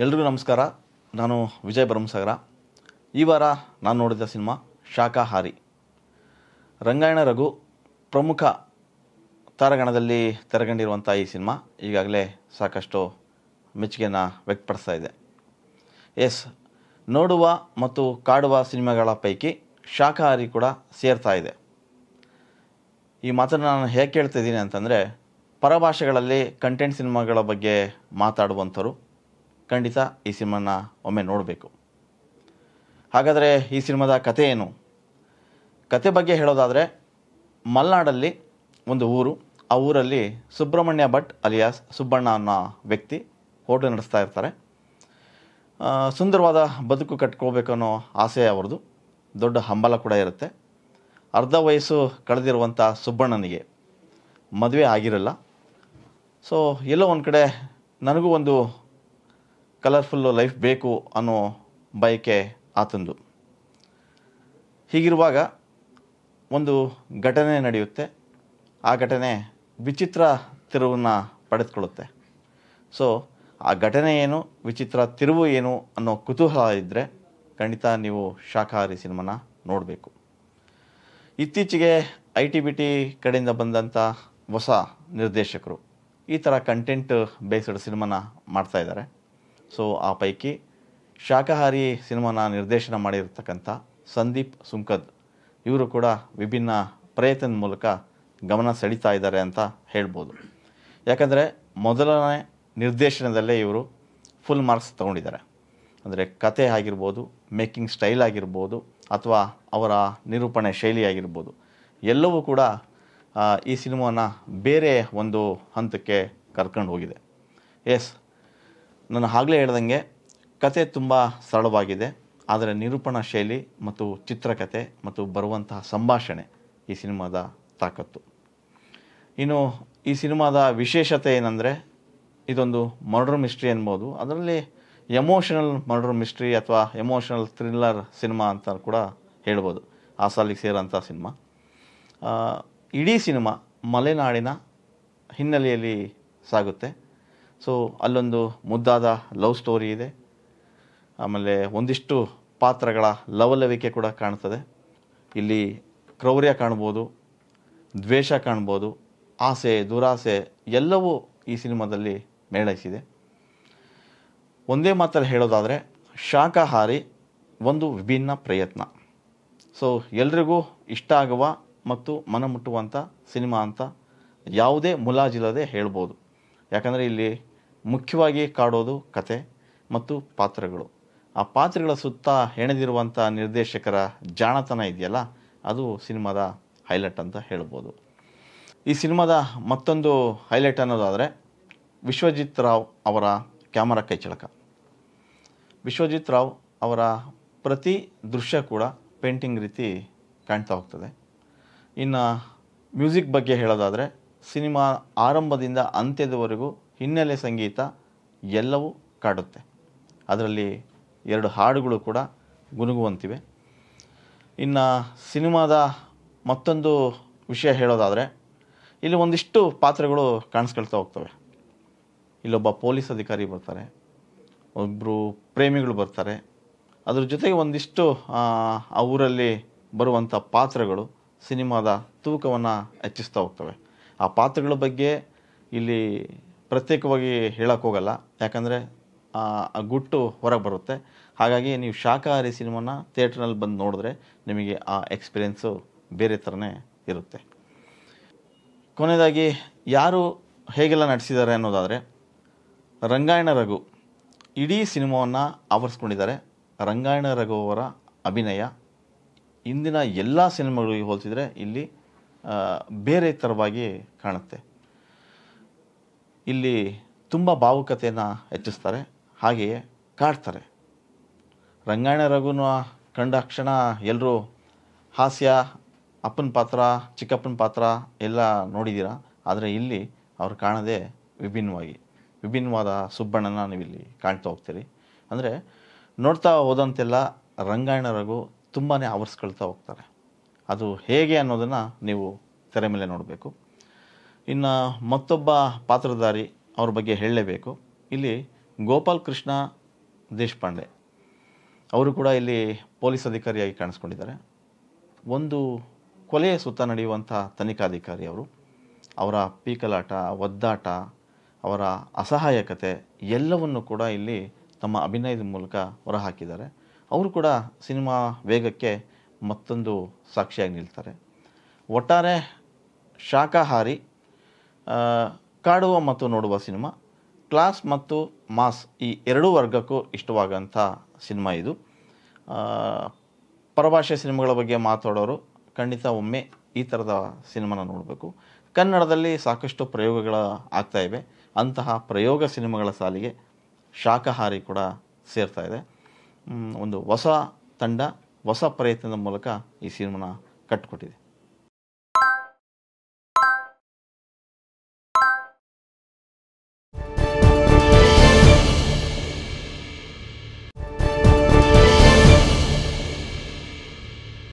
ಎಲ್ರಿಗೂ ನಮಸ್ಕಾರ ನಾನು ವಿಜಯ್ ಬ್ರಹ್ಮಸಾಗರ ಈ ವಾರ ನಾನು ನೋಡಿದ ಸಿನಿಮಾ ಶಾಖಾಹಾರಿ ರಂಗಾಯಣ ರಘು ಪ್ರಮುಖ ತಾರಗಣದಲ್ಲಿ ತೆರೆಗಂಡಿರುವಂಥ ಈ ಸಿನಿಮಾ ಈಗಾಗಲೇ ಸಾಕಷ್ಟು ಮೆಚ್ಚುಗೆಯನ್ನು ವ್ಯಕ್ತಪಡಿಸ್ತಾ ಇದೆ ಎಸ್ ನೋಡುವ ಮತ್ತು ಕಾಡುವ ಸಿನಿಮಾಗಳ ಪೈಕಿ ಶಾಖಾಹಾರಿ ಕೂಡ ಸೇರ್ತಾ ಇದೆ ಈ ಮಾತನ್ನು ನಾನು ಹೇಗೆ ಇದ್ದೀನಿ ಅಂತಂದರೆ ಪರಭಾಷೆಗಳಲ್ಲಿ ಕಂಟೆಂಟ್ ಸಿನಿಮಾಗಳ ಬಗ್ಗೆ ಮಾತಾಡುವಂಥವ್ರು ಖಂಡಿತ ಈ ಸಿನಿಮಾನ ಒಮ್ಮೆ ನೋಡಬೇಕು ಹಾಗಾದರೆ ಈ ಸಿನಿಮಾದ ಕಥೆ ಏನು ಕತೆ ಬಗ್ಗೆ ಹೇಳೋದಾದರೆ ಮಲೆನಾಡಲ್ಲಿ ಒಂದು ಊರು ಆ ಊರಲ್ಲಿ ಸುಬ್ರಹ್ಮಣ್ಯ ಭಟ್ ಅಲಿಯಾಸ್ ಸುಬ್ಬಣ್ಣ ಅನ್ನೋ ವ್ಯಕ್ತಿ ಹೋಟೆಲ್ ನಡೆಸ್ತಾ ಇರ್ತಾರೆ ಸುಂದರವಾದ ಬದುಕು ಅನ್ನೋ ಆಸೆ ಅವ್ರದ್ದು ದೊಡ್ಡ ಹಂಬಲ ಕೂಡ ಇರುತ್ತೆ ಅರ್ಧ ವಯಸ್ಸು ಕಳೆದಿರುವಂಥ ಸುಬ್ಬಣ್ಣನಿಗೆ ಮದುವೆ ಆಗಿರಲ್ಲ ಸೊ ಎಲ್ಲೋ ಒಂದು ಕಡೆ ನನಗೂ ಒಂದು ಕಲರ್ಫುಲ್ಲು ಲೈಫ್ ಬೇಕು ಅನ್ನೋ ಬಯಕೆ ಆತಂದು ಹೀಗಿರುವಾಗ ಒಂದು ಘಟನೆ ನಡೆಯುತ್ತೆ ಆ ಘಟನೆ ವಿಚಿತ್ರ ತಿರುವನ್ನು ಪಡೆದುಕೊಳ್ಳುತ್ತೆ ಸೊ ಆ ಘಟನೆ ಏನು ವಿಚಿತ್ರ ತಿರುವು ಏನು ಅನ್ನೋ ಕುತೂಹಲ ಇದ್ದರೆ ಖಂಡಿತ ನೀವು ಶಾಖಾಹಾರಿ ಸಿನಿಮಾನ ನೋಡಬೇಕು ಇತ್ತೀಚೆಗೆ ಐ ಟಿ ಬಿ ಟಿ ಕಡೆಯಿಂದ ಬಂದಂಥ ಹೊಸ ನಿರ್ದೇಶಕರು ಈ ಥರ ಕಂಟೆಂಟ್ ಬೇಸ್ಡ್ ಸಿನಿಮಾನ ಮಾಡ್ತಾಯಿದ್ದಾರೆ ಸೊ ಆ ಪೈಕಿ ಶಾಖಾಹಾರಿ ಸಿನಿಮಾನ ನಿರ್ದೇಶನ ಮಾಡಿರ್ತಕ್ಕಂಥ ಸಂದೀಪ್ ಸುಂಕದ್ ಇವರು ಕೂಡ ವಿಭಿನ್ನ ಪ್ರಯತ್ನದ ಮೂಲಕ ಗಮನ ಸೆಳೀತಾ ಇದ್ದಾರೆ ಅಂತ ಹೇಳ್ಬೋದು ಯಾಕಂದರೆ ಮೊದಲನೇ ನಿರ್ದೇಶನದಲ್ಲೇ ಇವರು ಫುಲ್ ಮಾರ್ಕ್ಸ್ ತಗೊಂಡಿದ್ದಾರೆ ಅಂದರೆ ಕತೆ ಆಗಿರ್ಬೋದು ಮೇಕಿಂಗ್ ಸ್ಟೈಲ್ ಆಗಿರ್ಬೋದು ಅಥವಾ ಅವರ ನಿರೂಪಣೆ ಶೈಲಿ ಆಗಿರ್ಬೋದು ಎಲ್ಲವೂ ಕೂಡ ಈ ಸಿನಿಮಾನ ಬೇರೆ ಒಂದು ಹಂತಕ್ಕೆ ಕರ್ಕೊಂಡು ಹೋಗಿದೆ ಎಸ್ ನಾನು ಆಗಲೇ ಹೇಳ್ದಂಗೆ ಕತೆ ತುಂಬ ಸರಳವಾಗಿದೆ ಆದರೆ ನಿರೂಪಣಾ ಶೈಲಿ ಮತ್ತು ಚಿತ್ರಕತೆ ಮತ್ತು ಬರುವಂತಹ ಸಂಭಾಷಣೆ ಈ ಸಿನಿಮಾದ ತಾಕತ್ತು ಇನ್ನು ಈ ಸಿನಿಮಾದ ವಿಶೇಷತೆ ಏನಂದರೆ ಇದೊಂದು ಮರ್ಡರ್ ಮಿಸ್ಟ್ರಿ ಅನ್ಬೋದು ಅದರಲ್ಲಿ ಎಮೋಷನಲ್ ಮರ್ಡರ್ ಮಿಸ್ಟ್ರಿ ಅಥವಾ ಎಮೋಷನಲ್ ಥ್ರಿಲ್ಲರ್ ಸಿನಿಮಾ ಅಂತ ಕೂಡ ಹೇಳ್ಬೋದು ಆ ಸಾಲಿಗೆ ಸೇರೋಂಥ ಸಿನಿಮಾ ಇಡೀ ಸಿನಿಮಾ ಮಲೆನಾಡಿನ ಹಿನ್ನೆಲೆಯಲ್ಲಿ ಸಾಗುತ್ತೆ ಸೊ ಅಲ್ಲೊಂದು ಮುದ್ದಾದ ಲವ್ ಸ್ಟೋರಿ ಇದೆ ಆಮೇಲೆ ಒಂದಿಷ್ಟು ಪಾತ್ರಗಳ ಲವಲವಿಕೆ ಕೂಡ ಕಾಣ್ತದೆ ಇಲ್ಲಿ ಕ್ರೌರ್ಯ ಕಾಣ್ಬೋದು ದ್ವೇಷ ಕಾಣ್ಬೋದು ಆಸೆ ದುರಾಸೆ ಎಲ್ಲವೂ ಈ ಸಿನಿಮಾದಲ್ಲಿ ಮೇಳೈಸಿದೆ ಒಂದೇ ಮಾತಲ್ಲಿ ಹೇಳೋದಾದರೆ ಶಾಖಾಹಾರಿ ಒಂದು ವಿಭಿನ್ನ ಪ್ರಯತ್ನ ಸೊ ಎಲ್ರಿಗೂ ಇಷ್ಟ ಆಗುವ ಮತ್ತು ಮನ ಮುಟ್ಟುವಂಥ ಸಿನಿಮಾ ಅಂತ ಯಾವುದೇ ಮುಲಾಜಿಲ್ಲದೆ ಹೇಳ್ಬೋದು ಯಾಕಂದರೆ ಇಲ್ಲಿ ಮುಖ್ಯವಾಗಿ ಕಾಡೋದು ಕತೆ ಮತ್ತು ಪಾತ್ರಗಳು ಆ ಪಾತ್ರಗಳ ಸುತ್ತ ಹೆಣೆದಿರುವಂಥ ನಿರ್ದೇಶಕರ ಜಾಣತನ ಇದೆಯಲ್ಲ ಅದು ಸಿನಿಮಾದ ಹೈಲೈಟ್ ಅಂತ ಹೇಳ್ಬೋದು ಈ ಸಿನಿಮಾದ ಮತ್ತೊಂದು ಹೈಲೈಟ್ ಅನ್ನೋದಾದರೆ ವಿಶ್ವಜಿತ್ ರಾವ್ ಅವರ ಕ್ಯಾಮರಾ ಕೈಚಳಕ ವಿಶ್ವಜಿತ್ ರಾವ್ ಅವರ ಪ್ರತಿ ದೃಶ್ಯ ಕೂಡ ಪೇಂಟಿಂಗ್ ರೀತಿ ಕಾಣ್ತಾ ಹೋಗ್ತದೆ ಇನ್ನು ಮ್ಯೂಸಿಕ್ ಬಗ್ಗೆ ಹೇಳೋದಾದರೆ ಸಿನಿಮಾ ಆರಂಭದಿಂದ ಅಂತ್ಯದವರೆಗೂ ಹಿನ್ನೆಲೆ ಸಂಗೀತ ಎಲ್ಲವೂ ಕಾಡುತ್ತೆ ಅದರಲ್ಲಿ ಎರಡು ಹಾಡುಗಳು ಕೂಡ ಗುನುಗುವಂತಿವೆ ಇನ್ನು ಸಿನಿಮಾದ ಮತ್ತೊಂದು ವಿಷಯ ಹೇಳೋದಾದರೆ ಇಲ್ಲಿ ಒಂದಿಷ್ಟು ಪಾತ್ರಗಳು ಕಾಣಿಸ್ಕೊಳ್ತಾ ಹೋಗ್ತವೆ ಇಲ್ಲೊಬ್ಬ ಪೊಲೀಸ್ ಅಧಿಕಾರಿ ಬರ್ತಾರೆ ಒಬ್ಬರು ಪ್ರೇಮಿಗಳು ಬರ್ತಾರೆ ಅದ್ರ ಜೊತೆಗೆ ಒಂದಿಷ್ಟು ಆ ಊರಲ್ಲಿ ಬರುವಂಥ ಪಾತ್ರಗಳು ಸಿನಿಮಾದ ತೂಕವನ್ನು ಹೆಚ್ಚಿಸ್ತಾ ಹೋಗ್ತವೆ ಆ ಪಾತ್ರಗಳ ಬಗ್ಗೆ ಇಲ್ಲಿ ಪ್ರತ್ಯೇಕವಾಗಿ ಹೇಳೋಕ್ಕೋಗಲ್ಲ ಯಾಕಂದರೆ ಆ ಗುಟ್ಟು ಹೊರಗೆ ಬರುತ್ತೆ ಹಾಗಾಗಿ ನೀವು ಶಾಖಾಹಾರಿ ಸಿನಿಮಾನ ಥಿಯೇಟ್ರ್ನಲ್ಲಿ ಬಂದು ನೋಡಿದ್ರೆ ನಿಮಗೆ ಆ ಎಕ್ಸ್ಪೀರಿಯೆನ್ಸು ಬೇರೆ ಥರನೇ ಇರುತ್ತೆ ಕೊನೆಯದಾಗಿ ಯಾರು ಹೇಗೆಲ್ಲ ನಡೆಸಿದ್ದಾರೆ ಅನ್ನೋದಾದರೆ ರಂಗಾಯಣ ರಘು ಇಡೀ ಸಿನಿಮಾವನ್ನು ಆವರಿಸ್ಕೊಂಡಿದ್ದಾರೆ ರಂಗಾಯಣ ರಘು ಅವರ ಅಭಿನಯ ಇಂದಿನ ಎಲ್ಲ ಸಿನಿಮಾಗಳಿಗೆ ಹೋಲಿಸಿದರೆ ಇಲ್ಲಿ ಬೇರೆ ಥರವಾಗಿ ಕಾಣುತ್ತೆ ಇಲ್ಲಿ ತುಂಬ ಭಾವುಕತೆಯನ್ನು ಹೆಚ್ಚಿಸ್ತಾರೆ ಹಾಗೆಯೇ ಕಾಡ್ತಾರೆ ರಂಗಾಯಣ ರಘುನ ಕ್ಷಣ ಎಲ್ಲರೂ ಹಾಸ್ಯ ಅಪ್ಪನ ಪಾತ್ರ ಚಿಕ್ಕಪ್ಪನ ಪಾತ್ರ ಎಲ್ಲ ನೋಡಿದ್ದೀರ ಆದರೆ ಇಲ್ಲಿ ಅವ್ರು ಕಾಣದೇ ವಿಭಿನ್ನವಾಗಿ ವಿಭಿನ್ನವಾದ ಸುಬ್ಬಣ್ಣನ ನೀವಿಲ್ಲಿ ಕಾಣ್ತಾ ಹೋಗ್ತೀರಿ ಅಂದರೆ ನೋಡ್ತಾ ಹೋದಂತೆಲ್ಲ ರಂಗಾಯಣ ರಘು ತುಂಬಾ ಆವರಿಸ್ಕೊಳ್ತಾ ಹೋಗ್ತಾರೆ ಅದು ಹೇಗೆ ಅನ್ನೋದನ್ನು ನೀವು ತೆರೆ ಮೇಲೆ ನೋಡಬೇಕು ಇನ್ನು ಮತ್ತೊಬ್ಬ ಪಾತ್ರಧಾರಿ ಅವ್ರ ಬಗ್ಗೆ ಹೇಳಲೇಬೇಕು ಇಲ್ಲಿ ಗೋಪಾಲ್ ಕೃಷ್ಣ ದೇಶಪಾಂಡೆ ಅವರು ಕೂಡ ಇಲ್ಲಿ ಪೊಲೀಸ್ ಅಧಿಕಾರಿಯಾಗಿ ಕಾಣಿಸ್ಕೊಂಡಿದ್ದಾರೆ ಒಂದು ಕೊಲೆಯ ಸುತ್ತ ನಡೆಯುವಂಥ ತನಿಖಾಧಿಕಾರಿ ಅವರು ಅವರ ಪೀಕಲಾಟ ಒದ್ದಾಟ ಅವರ ಅಸಹಾಯಕತೆ ಎಲ್ಲವನ್ನು ಕೂಡ ಇಲ್ಲಿ ತಮ್ಮ ಅಭಿನಯದ ಮೂಲಕ ಹೊರಹಾಕಿದ್ದಾರೆ ಅವರು ಕೂಡ ಸಿನಿಮಾ ವೇಗಕ್ಕೆ ಮತ್ತೊಂದು ಸಾಕ್ಷಿಯಾಗಿ ನಿಲ್ತಾರೆ ಒಟ್ಟಾರೆ ಶಾಖಾಹಾರಿ ಕಾಡುವ ಮತ್ತು ನೋಡುವ ಸಿನಿಮಾ ಕ್ಲಾಸ್ ಮತ್ತು ಮಾಸ್ ಈ ಎರಡೂ ವರ್ಗಕ್ಕೂ ಇಷ್ಟವಾಗಂಥ ಸಿನಿಮಾ ಇದು ಪರಭಾಷೆ ಸಿನಿಮಾಗಳ ಬಗ್ಗೆ ಮಾತಾಡೋರು ಖಂಡಿತ ಒಮ್ಮೆ ಈ ಥರದ ಸಿನಿಮಾನ ನೋಡಬೇಕು ಕನ್ನಡದಲ್ಲಿ ಸಾಕಷ್ಟು ಪ್ರಯೋಗಗಳ ಆಗ್ತಾ ಇವೆ ಅಂತಹ ಪ್ರಯೋಗ ಸಿನಿಮಾಗಳ ಸಾಲಿಗೆ ಶಾಖಾಹಾರಿ ಕೂಡ ಸೇರ್ತಾ ಇದೆ ಒಂದು ಹೊಸ ತಂಡ ಹೊಸ ಪ್ರಯತ್ನದ ಮೂಲಕ ಈ ಸಿನಿಮಾನ ಕಟ್ಕೊಟ್ಟಿದೆ